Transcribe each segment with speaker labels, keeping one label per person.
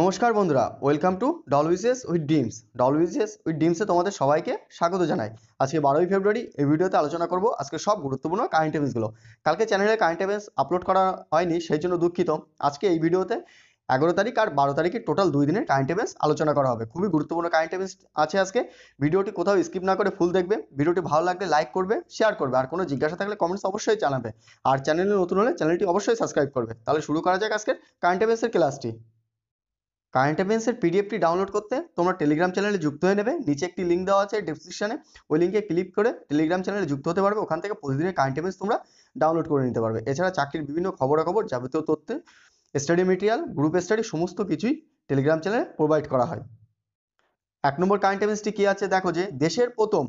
Speaker 1: নমস্কার বন্ধুরা welcome to ডলউইজেস উইথ ডিমস ডলউইজেস উইথ ডিমসে তোমাদের সবাইকে স্বাগত জানাই আজকে বারোই ফেব্রুয়ারি এই ভিডিওতে আলোচনা করব আজকে সব গুরুত্বপূর্ণ কারেন্ট ইভেন্টসগুলো কালকে চ্যানেলে কারেন্ট ইভেন্টস আপলোড করা হয়নি সেই জন্য দুঃখিত আজকে এই ভিডিওতে এগারো তারিখ আর বারো তারিখে টোটাল দুই দিনের কারেন্ট ইভেন্টস আলোচনা করা হবে খুবই গুরুত্বপূর্ণ কারেন্ট ইভেন্টস আছে আজকে ভিডিওটি কোথাও স্কিপ না করে ফুল দেখবে ভিডিওটি ভালো লাগলে লাইক করবে শেয়ার করবে আর কোনো জিজ্ঞাসা থাকলে কমেন্টস অবশ্যই জানাবে আর চ্যানেলে নতুন হলে চ্যানেলটি অবশ্যই সাবস্ক্রাইব করবে তাহলে শুরু করা যাক আজকের কারেন্ট ইভেন্টসের ক্লাসটি কারেন্ট অ্যাফেয়ার্সের পিডিএফটি ডাউনলোড করতে তোমরা টেলিগ্রাম চ্যানেলে যুক্ত হয়ে নেবে নিচে একটি লিঙ্ক দেওয়া আছে ডিসক্রিপশানে ওই লিঙ্কে ক্লিক করে টেলিগ্রাম চ্যানেলে যুক্ত হতে পারবে ওখান থেকে প্রতিদিনের কারেন্ট অ্যাফেয়ার্স তোমরা ডাউনলোড করে নিতে পারবে এছাড়া চাকরির বিভিন্ন খবরাখবর যাবতীয় তথ্য স্টাডি মেটেরিয়াল গ্রুপ স্টাডি সমস্ত কিছুই টেলিগ্রাম চ্যানেলে প্রোভাইড করা হয় এক নম্বর কারেন্ট অ্যাফেয়ার্সটি কী আছে দেখো যে দেশের প্রথম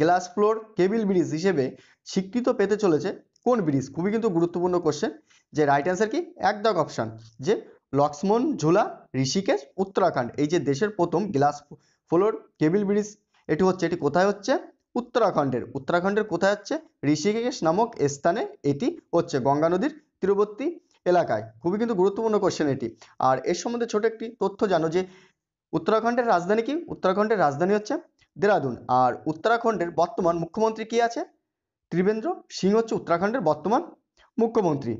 Speaker 1: গ্লাস ফ্লোর কেবিল ব্রিজ হিসেবে স্বীকৃত পেতে চলেছে কোন ব্রিজ খুবই কিন্তু গুরুত্বপূর্ণ কোশ্চেন যে রাইট অ্যান্সার কি এক অপশান যে লক্সমন ঝুলা ঋষিকেশ উত্তরাখণ্ড এই যে দেশের প্রথম গ্লাস ফ্লোর কেবিল ব্রিজ এটি হচ্ছে এটি কোথায় হচ্ছে উত্তরাখণ্ডের উত্তরাখণ্ডের কোথায় হচ্ছে ঋষিকেশ নামক স্থানে এটি হচ্ছে গঙ্গা নদীর তীরবর্তী এলাকায় খুবই কিন্তু গুরুত্বপূর্ণ কোশ্চেন এটি আর এর সম্বন্ধে ছোট একটি তথ্য জানো যে উত্তরাখণ্ডের রাজধানী কি উত্তরাখণ্ডের রাজধানী হচ্ছে দেরাদুন আর উত্তরাখণ্ডের বর্তমান মুখ্যমন্ত্রী কি আছে ত্রিবেন্দ্র সিং হচ্ছে উত্তরাখণ্ডের বর্তমান মুখ্যমন্ত্রী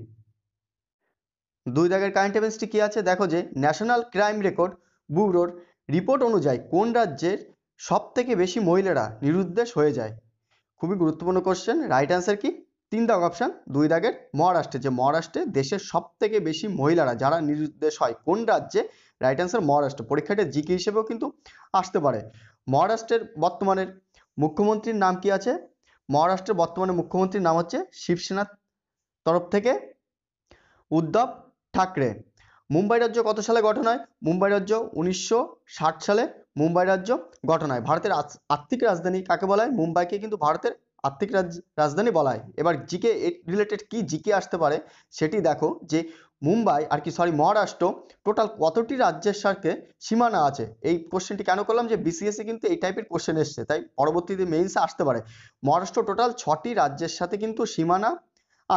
Speaker 1: দুই দাগের কারেন্ট অ্যাফেন্সটি কী আছে দেখো যে ন্যাশনাল ক্রাইম রেকর্ড ব্যুরোর রিপোর্ট অনুযায়ী কোন রাজ্যের সবথেকে বেশি মহিলারা নিরুদ্দেশ হয়ে যায় খুবই গুরুত্বপূর্ণ কোশ্চেন রাইট অ্যান্সার কি তিন দাগ অপশান দুই দাগের মহারাষ্ট্রে যে মহারাষ্ট্রে দেশের সব থেকে বেশি মহিলারা যারা নিরুদ্দেশ হয় কোন রাজ্যে রাইট অ্যান্সার মহারাষ্ট্র পরীক্ষাটা জিকে হিসেবেও কিন্তু আসতে পারে মহারাষ্ট্রের বর্তমানের মুখ্যমন্ত্রীর নাম কি আছে মহারাষ্ট্রের বর্তমানে মুখ্যমন্ত্রীর নাম হচ্ছে শিবসেনার তরফ থেকে উদ্ধব ঠাকরে মুম্বাই রাজ্য কত সালে গঠন হয় মুম্বাই রাজ্য উনিশশো সালে মুম্বাই রাজ্য গঠন হয় ভারতের আর্থিক রাজধানী কাকে বলা মুম্বাইকে কিন্তু ভারতের আর্থিক রাজধানী বলা হয় এবার জিকে রিলেটেড কি জিকে আসতে পারে সেটি দেখো যে মুম্বাই আর কি সরি মহারাষ্ট্র টোটাল কতটি রাজ্যের সাথে সীমানা আছে এই কোশ্চেনটি কেন করলাম যে বিসিএসে e কিন্তু এই টাইপের কোশ্চেন এসছে তাই পরবর্তীতে মেইনসে আসতে পারে মহারাষ্ট্র টোটাল ছটি রাজ্যের সাথে কিন্তু সীমানা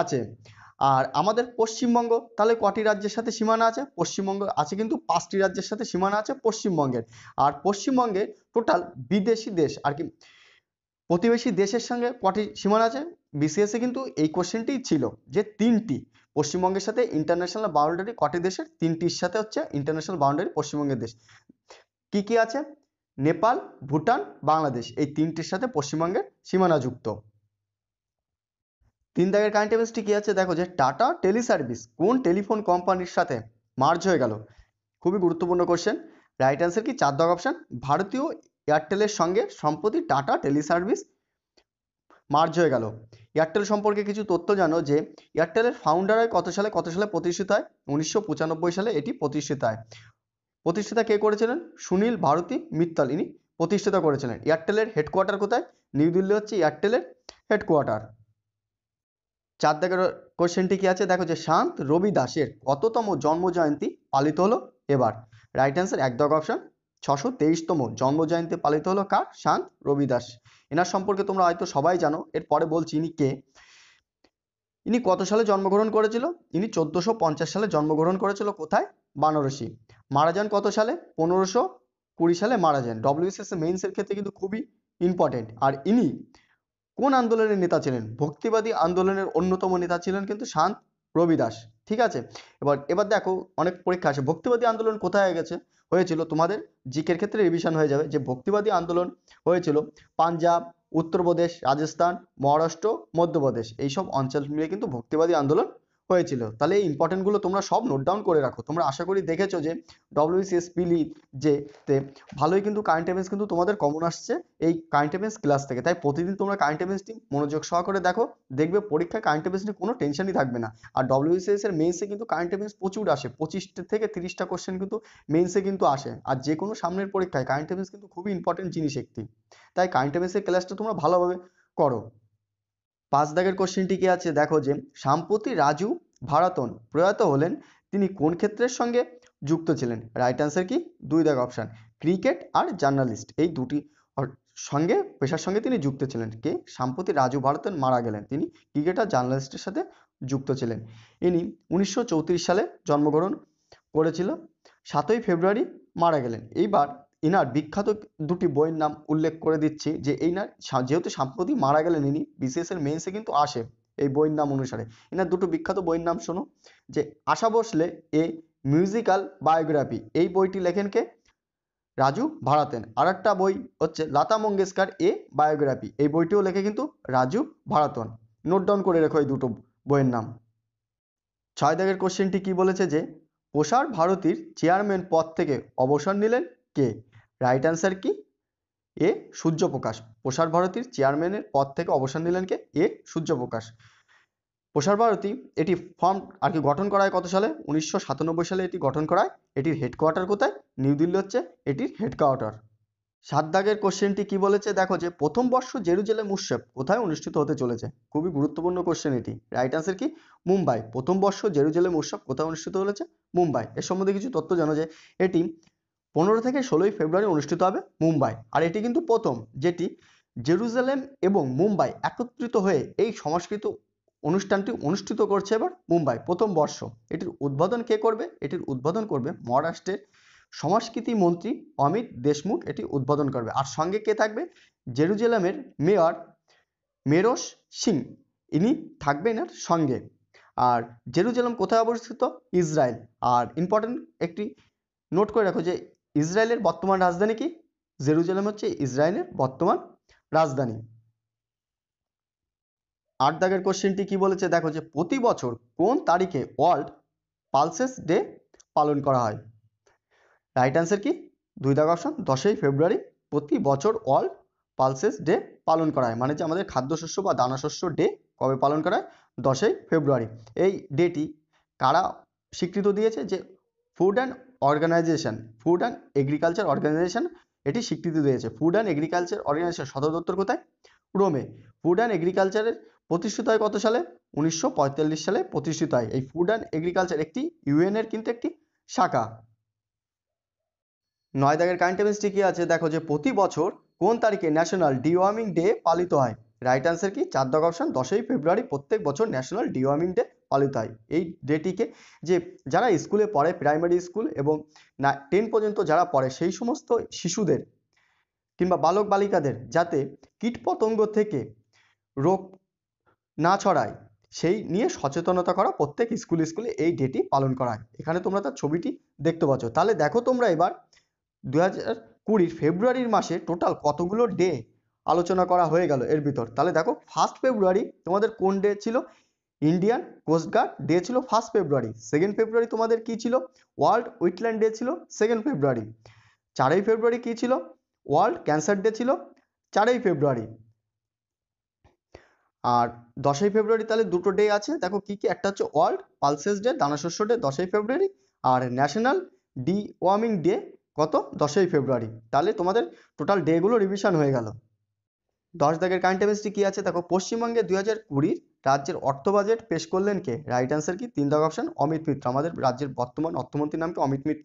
Speaker 1: আছে আর আমাদের পশ্চিমবঙ্গ তাহলে কটি রাজ্যের সাথে সীমানা আছে পশ্চিমবঙ্গ আছে কিন্তু পাঁচটি রাজ্যের সাথে সীমানা আছে পশ্চিমবঙ্গের আর পশ্চিমবঙ্গে টোটাল বিদেশি দেশ আর কি প্রতিবেশী দেশের সঙ্গে কটি সীমানা আছে বিসিএসে কিন্তু এই কোশ্চেনটি ছিল যে তিনটি পশ্চিমবঙ্গের সাথে ইন্টারন্যাশনাল বাউন্ডারি কটি দেশের তিনটির সাথে হচ্ছে ইন্টারন্যাশনাল বাউন্ডারি পশ্চিমবঙ্গের দেশ কি কি আছে নেপাল ভুটান বাংলাদেশ এই তিনটির সাথে পশ্চিমবঙ্গের সীমানা যুক্ত তিন দাগের কারেন্ট অ্যাফেয়ার্সটি কী আছে দেখো যে টাটা টেলি সার্ভিস কোন টেলিফোন কোম্পানির সাথে মার্জ হয়ে গেল খুবই গুরুত্বপূর্ণ কোশ্চেন রাইট অ্যান্সার কি চার দাগ অপশান ভারতীয় এয়ারটেলের সঙ্গে সম্প্রতি টাটা টেলি সার্ভিস মার্জ হয়ে গেল এয়ারটেল সম্পর্কে কিছু তথ্য জানো যে এয়ারটেলের ফাউন্ডার হয় কত সালে কত সালে প্রতিষ্ঠিত হয় উনিশশো সালে এটি প্রতিষ্ঠিত হয় প্রতিষ্ঠাতা কে করেছিলেন সুনীল ভারতী মিত্তাল ইনি প্রতিষ্ঠিত করেছিলেন এয়ারটেলের হেডকোয়ার্টার কোথায় নিউ দিল্লি হচ্ছে এয়ারটেলের হেডকোয়ার্টার চার দাগের কোয়েশ্চেনটি কি আছে দেখো যে শান্ত রবি দাসের কততম জন্মজয়ন্তী পালিত হলো এবার রাইট অ্যান্সার এক দগ অপশন ছশো তেইশতম জন্মজয়ন্তী পালিত হলো কার শান্ত রবি দাস এনার সম্পর্কে তোমরা হয়তো সবাই জানো এরপরে বলছি ইনি কে ইনি কত সালে জন্মগ্রহণ করেছিল ইনি চোদ্দশো পঞ্চাশ সালে জন্মগ্রহণ করেছিল কোথায় বানারসি মারা যান কত সালে পনেরোশো কুড়ি সালে মারা যান মেইনস মেইনসের ক্ষেত্রে কিন্তু খুবই ইম্পর্টেন্ট আর ইনি কোন আন্দোলনের নেতা ছিলেন ভক্তিবাদী আন্দোলনের অন্যতম নেতা ছিলেন কিন্তু শান্ত রবিদাস ঠিক আছে এবার এবার দেখো অনেক পরীক্ষা আসে ভক্তিবাদী আন্দোলন কোথায় হয়ে গেছে হয়েছিল তোমাদের জিকের ক্ষেত্রে রিভিশন হয়ে যাবে যে ভক্তিবাদী আন্দোলন হয়েছিল পাঞ্জাব উত্তরপ্রদেশ রাজস্থান মহারাষ্ট্র মধ্যপ্রদেশ এইসব অঞ্চল মিলে কিন্তু ভক্তিবাদী আন্দোলন হয়েছিল তাহলে এই ইম্পর্টেন্টগুলো তোমরা সব নোট ডাউন করে রাখো তোমরা আশা করি দেখেছো যে ডব্লিউসিএস পিলি যে তে ভালোই কিন্তু কারেন্ট অ্যাফেয়ার্স কিন্তু তোমাদের কমন আসছে এই কারেন্ট অ্যাফেয়ার্স ক্লাস থেকে তাই প্রতিদিন তোমরা কারেন্ট অ্যাফেয়ার্সটি মনোযোগ সহকারে দেখো দেখবে পরীক্ষায় কারেন্ট অ্যাফেয়ার্স নিয়ে কোনো টেনশনই থাকবে না আর ডব্লিউসিএস এর মেইনসে কিন্তু কারেন্ট অ্যাফেয়ার্স প্রচুর আসে পঁচিশটা থেকে তিরিশটা কোশ্চেন কিন্তু মেইনসে কিন্তু আসে আর যে কোনো সামনের পরীক্ষায় কারেন্ট অ্যাফেয়ার্স কিন্তু খুবই ইম্পর্টেন্ট জিনিস একটি তাই কারেন্ট অ্যাফেয়ার্সের ক্লাসটা তোমরা ভালোভাবে করো পাঁচ দাগের কোশ্চেনটি কি আছে দেখো যে সাম্প্রতি রাজু ভারাতন প্রয়াত হলেন তিনি কোন ক্ষেত্রের সঙ্গে যুক্ত ছিলেন রাইট অ্যান্সার কি দুই দাগ অপশান ক্রিকেট আর জার্নালিস্ট এই দুটি সঙ্গে পেশার সঙ্গে তিনি যুক্ত ছিলেন কে সাম্প্রতি রাজু ভারতন মারা গেলেন তিনি ক্রিকেট আর জার্নালিস্টের সাথে যুক্ত ছিলেন ইনি উনিশশো সালে জন্মগ্রহণ করেছিল সাতই ফেব্রুয়ারি মারা গেলেন এইবার এনার বিখ্যাত দুটি বইয়ের নাম উল্লেখ করে দিচ্ছি যে এইনার যেহেতু সাম্প্রতি মারা গেলেন ইনি বিসিএসের মেন্সে কিন্তু আসে এই বইয়ের নাম অনুসারে এনার দুটো বিখ্যাত বইয়ের নাম শোনো যে আশা বসলে এ মিউজিক্যাল বায়োগ্রাফি এই বইটি লেখেন কে রাজু ভাড়াতেন আর একটা বই হচ্ছে লতা মঙ্গেশকর এ বায়োগ্রাফি এই বইটিও লেখে কিন্তু রাজু ভাড়াতন নোট ডাউন করে রেখো এই দুটো বইয়ের নাম ছয় দাগের কোশ্চেনটি কি বলেছে যে প্রসার ভারতীর চেয়ারম্যান পদ থেকে অবসর নিলেন কে রাইট অ্যান্সার কি এ সূর্যপ্রকাশ প্রসার ভারতীর চেয়ারম্যানের পদ থেকে অবসর নিলেন কে এ সূর্যপ্রকাশ প্রসার ভারতী এটি ফর্ম আর কি গঠন করা হয় কত সালে উনিশশো সালে এটি গঠন করা হয় এটির হেডকোয়ার্টার কোথায় নিউ দিল্লি হচ্ছে এটির হেডকোয়ার্টার সাত দাগের কোশ্চেনটি কি বলেছে দেখো যে প্রথম বর্ষ জেরুজেলে মুসেফ কোথায় অনুষ্ঠিত হতে চলেছে খুবই গুরুত্বপূর্ণ কোশ্চেন এটি রাইট আনসার কি মুম্বাই প্রথম বর্ষ জেরুজেলে মুসেফ কোথায় অনুষ্ঠিত হয়েছে মুম্বাই এর সম্বন্ধে কিছু তথ্য জানো যে এটি পনেরো থেকে ষোলোই ফেব্রুয়ারি অনুষ্ঠিত হবে মুম্বাই আর এটি কিন্তু প্রথম যেটি জেরুজালেম এবং মুম্বাই একত্রিত হয়ে এই সংস্কৃত অনুষ্ঠানটি অনুষ্ঠিত করছে এবার মুম্বাই প্রথম বর্ষ এটির উদ্বোধন কে করবে এটির উদ্বোধন করবে মহারাষ্ট্রের সংস্কৃতি মন্ত্রী অমিত দেশমুখ এটি উদ্বোধন করবে আর সঙ্গে কে থাকবে জেরুজালামের মেয়র মেরোস সিং ইনি থাকবেন আর সঙ্গে আর জেরুজালাম কোথায় অবস্থিত ইসরায়েল আর ইম্পর্টেন্ট একটি নোট করে রাখো যে ইসরায়েলের বর্তমান রাজধানী কি জেরুজালেম হচ্ছে ইসরায়েলের বর্তমান রাজধানী আট দাগের কোশ্চেনটি কি বলেছে দেখো যে প্রতি বছর কোন তারিখে ওয়ার্ল্ড পালসেস ডে পালন করা হয় রাইট অ্যান্সার কি দুই দাগ অপশন দশই ফেব্রুয়ারি প্রতি বছর ওয়ার্ল্ড পালসেস ডে পালন করা হয় মানে যে আমাদের খাদ্যশস্য বা দানাশস্য ডে কবে পালন করা হয় দশই ফেব্রুয়ারি এই ডেটি কারা স্বীকৃত দিয়েছে যে food and organization food and agriculture organization এটি স্বীকৃতি দিয়েছে ফুড অ্যান্ড এগ্রিকালচার অর্গানাইজেশন সদর দপ্তর কোথায় রোমে ফুড অ্যান্ড এগ্রিকালচারের প্রতিষ্ঠিত হয় কত সালে উনিশশো সালে প্রতিষ্ঠিত হয় এই ফুড অ্যান্ড এগ্রিকালচার একটি ইউএনএর কিন্তু একটি শাখা নয় দাগের কারেন্ট কী আছে দেখো যে প্রতি বছর কোন তারিখে ন্যাশনাল ডিওয়ার্মিং ডে পালিত হয় রাইট অ্যান্সার কি চার দাগ অপশান দশই ফেব্রুয়ারি প্রত্যেক বছর ন্যাশনাল ডিওয়ার্মিং ডে আলুতাই এই ডেটিকে যে যারা স্কুলে পড়ে প্রাইমারি স্কুল এবং না টেন পর্যন্ত যারা পড়ে সেই সমস্ত শিশুদের কিংবা বালক বালিকাদের যাতে কীটপতঙ্গ থেকে রোগ না ছড়ায় সেই নিয়ে সচেতনতা করা প্রত্যেক স্কুল স্কুলে এই ডেটি পালন করা হয় এখানে তোমরা তার ছবিটি দেখতে পাচ্ছ তাহলে দেখো তোমরা এবার দু হাজার কুড়ির ফেব্রুয়ারির মাসে টোটাল কতগুলো ডে আলোচনা করা হয়ে গেল এর ভিতর তাহলে দেখো ফার্স্ট ফেব্রুয়ারি তোমাদের কোন ডে ছিল ইন্ডিয়ান কোস্টগার্ড ডে ছিল ফার্স্ট ফেব্রুয়ারি সেকেন্ড ফেব্রুয়ারি তোমাদের কি ছিল ওয়ার্ল্ড উইটল্যান্ড ডে ছিল সেকেন্ড ফেব্রুয়ারি চারই ফেব্রুয়ারি কি ছিল ওয়ার্ল্ড ক্যান্সার ডে ছিল চারই ফেব্রুয়ারি আর দশই ফেব্রুয়ারি তাহলে দুটো ডে আছে দেখো কি কি একটা হচ্ছে ওয়ার্ল্ড পালসেস ডে দানাশস্য ডে দশই ফেব্রুয়ারি আর ন্যাশনাল ডি ওয়ার্মিং ডে কত দশই ফেব্রুয়ারি তাহলে তোমাদের টোটাল ডেগুলো রিভিশন হয়ে গেল দশ দাগের কারেন্ট কী আছে দেখো পশ্চিমবঙ্গে দুই হাজার কুড়ির রাজ্যের অর্থ বাজেট পেশ করলেন কে রাইট অ্যান্সার কি তিন দাগ অপশন অমিত মিত্র আমাদের রাজ্যের বর্তমান অর্থমন্ত্রীর নাম কি অমিত মিত্র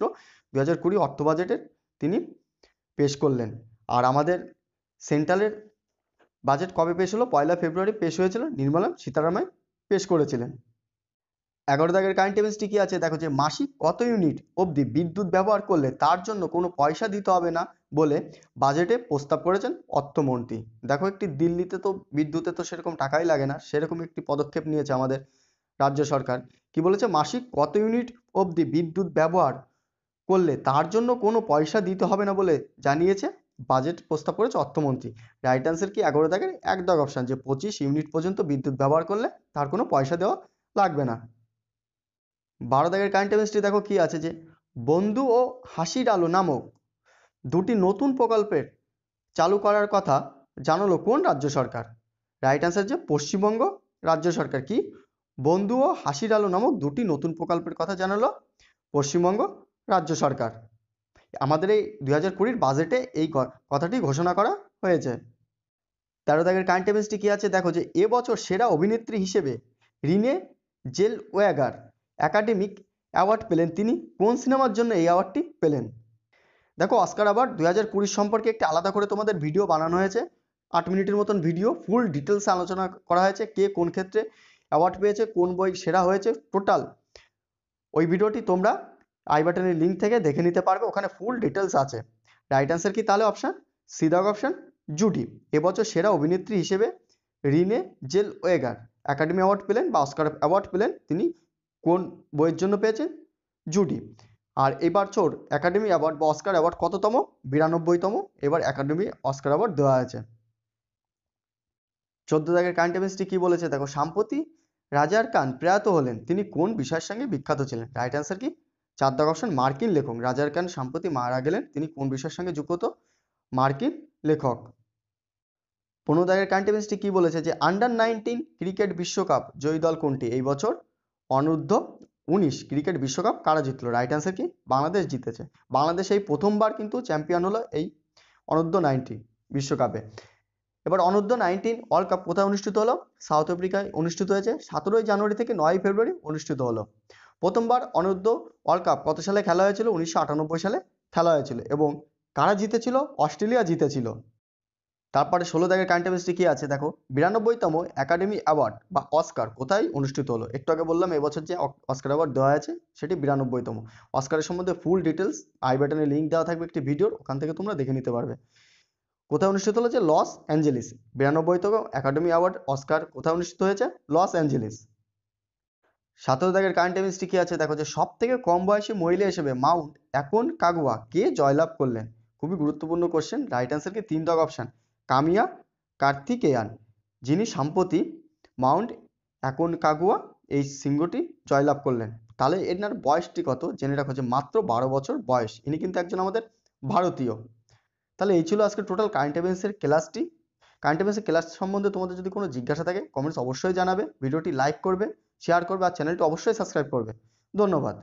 Speaker 1: দু হাজার কুড়ি অর্থ বাজেটের তিনি পেশ করলেন আর আমাদের সেন্ট্রালের বাজেট কবে পেশ হলো পয়লা ফেব্রুয়ারি পেশ হয়েছিল নির্মলা সীতারামায় পেশ করেছিলেন এগারো দাগের কারেন্ট অ্যাফেয়ার্সটি কি আছে দেখো যে মাসিক কত ইউনিট অবধি বিদ্যুৎ ব্যবহার করলে তার জন্য কোনো পয়সা দিতে হবে না বলে বাজেটে প্রস্তাব করেছেন অর্থমন্ত্রী দেখো একটি দিল্লিতে তো বিদ্যুতে তো সেরকম টাকাই লাগে না সেরকম একটি পদক্ষেপ নিয়েছে আমাদের রাজ্য সরকার কি বলেছে মাসিক কত ইউনিট অবধি বিদ্যুৎ ব্যবহার করলে তার জন্য কোনো পয়সা দিতে হবে না বলে জানিয়েছে বাজেট প্রস্তাব করেছে অর্থমন্ত্রী রাইট অ্যান্সার কি এগারো দাগের এক অপশান যে পঁচিশ ইউনিট পর্যন্ত বিদ্যুৎ ব্যবহার করলে তার কোনো পয়সা দেওয়া লাগবে না বারো দাগের কারেন্ট অ্যাফেয়ার্সটি দেখো কি আছে যে বন্ধু ও হাসির আলো নামক দুটি নতুন প্রকল্পের চালু করার কথা জানালো কোন রাজ্য সরকার রাইট আনসার যে পশ্চিমবঙ্গ রাজ্য সরকার কি বন্ধু ও হাসির আলো নামক দুটি নতুন প্রকল্পের কথা জানালো পশ্চিমবঙ্গ রাজ্য সরকার আমাদের এই দুই হাজার কুড়ির বাজেটে এই কথাটি ঘোষণা করা হয়েছে তেরো দাগের কারেন্ট অ্যাফেয়ার্সটি কী আছে দেখো যে এবছর সেরা অভিনেত্রী হিসেবে Renee Zellweger academic award পেলেন তিনি কোন সিনেমার জন্য এই অ্যাওয়ার্ডটি পেলেন দেখো অস্কার অ্যাওয়ার্ড দু হাজার কুড়ির সম্পর্কে একটি আলাদা করে তোমাদের ভিডিও বানানো হয়েছে আট মিনিটের মতন ভিডিও ফুল ডিটেলসে আলোচনা করা হয়েছে কে কোন ক্ষেত্রে অ্যাওয়ার্ড পেয়েছে কোন বই সেরা হয়েছে টোটাল ওই ভিডিওটি তোমরা আই বাটনের লিঙ্ক থেকে দেখে নিতে পারবে ওখানে ফুল ডিটেলস আছে রাইট অ্যান্সার কি তাহলে অপশান সিদাগ অপশান জুডি এবছর সেরা অভিনেত্রী হিসেবে Renee Zellweger Academy Award পেলেন বা অস্কার অ্যাওয়ার্ড পেলেন তিনি কোন বইয়ের জন্য পেয়েছেন জুডি আর এবার চোর একাডেমি অ্যাওয়ার্ড বা অস্কার অ্যাওয়ার্ড কততম বিরানব্বইতম এবার একাডেমি অস্কার অ্যাওয়ার্ড দেওয়া হয়েছে চোদ্দ দাগের কারেন্ট অ্যাফেয়ার্সটি কী বলেছে দেখো সাম্প্রতি রাজার কান প্রয়াত হলেন তিনি কোন বিষয়ের সঙ্গে বিখ্যাত ছিলেন রাইট অ্যান্সার কি চার দাগ অপশন মার্কিন লেখক রাজার কান সাম্প্রতি মারা গেলেন তিনি কোন বিষয়ের সঙ্গে যুক্ত মার্কিন লেখক পনেরো দাগের কারেন্ট অ্যাফেয়ার্সটি কী বলেছে যে আন্ডার নাইনটিন ক্রিকেট বিশ্বকাপ জয়ী দল কোনটি এই বছর অনূর্ধ্ব উনিশ ক্রিকেট বিশ্বকাপ কারা জিতলো রাইট অ্যান্সার কি বাংলাদেশ জিতেছে বাংলাদেশ এই প্রথমবার কিন্তু চ্যাম্পিয়ন হলো এই অনূর্ধ্ব নাইনটি বিশ্বকাপে এবার অনূর্ধ্ব নাইনটিন ওয়ার্ল্ড কাপ কোথায় অনুষ্ঠিত হলো সাউথ আফ্রিকায় অনুষ্ঠিত হয়েছে সতেরোই জানুয়ারি থেকে নয় ফেব্রুয়ারি অনুষ্ঠিত হলো প্রথমবার অনূর্ধ্ব ওয়ার্ল্ড কাপ কত সালে খেলা হয়েছিল উনিশশো সালে খেলা হয়েছিল এবং কারা জিতেছিল অস্ট্রেলিয়া জিতেছিল তারপরে ষোলো দাগের কারেন্ট অ্যাফেয়ার্সটি কী আছে দেখো বিরানব্বইতম একাডেমি অ্যাওয়ার্ড বা অস্কার কোথায় অনুষ্ঠিত হলো একটু আগে বললাম এবছর যে অস্কার অ্যাওয়ার্ড দেওয়া আছে সেটি বিরানব্বইতম অস্কারের সম্বন্ধে ফুল ডিটেলস আই বাটনে লিঙ্ক দেওয়া থাকবে একটি ভিডিওর ওখান থেকে তোমরা দেখে নিতে পারবে কোথায় অনুষ্ঠিত হলো যে লস অ্যাঞ্জেলিস বিরানব্বইতম একাডেমি অ্যাওয়ার্ড অস্কার কোথায় অনুষ্ঠিত হয়েছে লস অ্যাঞ্জেলিস সাতেরো দাগের কারেন্ট অ্যাফেয়ার্সটি কী আছে দেখো যে সব থেকে কম বয়সী মহিলা হিসেবে মাউন্ট এখন কাগুয়া কে জয়লাভ করলেন খুবই গুরুত্বপূর্ণ কোশ্চেন রাইট অ্যান্সার কি তিন দাগ অপশান কামিয়া কার্তিকেয়ান যিনি সম্প্রতি মাউন্ট কাগুয়া এই সিংহটি জয়লাভ করলেন তাহলে এনার বয়সটি কত জেনে রাখো যে মাত্র বারো বছর বয়স ইনি কিন্তু একজন আমাদের ভারতীয় তাহলে এই ছিল আজকে টোটাল কারেন্ট অ্যাফেয়ার্সের ক্লাসটি কারেন্ট অ্যাফেয়ার্সের ক্লাস সম্বন্ধে তোমাদের যদি কোনো জিজ্ঞাসা থাকে কমেন্টস অবশ্যই জানাবে ভিডিওটি লাইক করবে শেয়ার করবে আর চ্যানেলটি অবশ্যই সাবস্ক্রাইব করবে ধন্যবাদ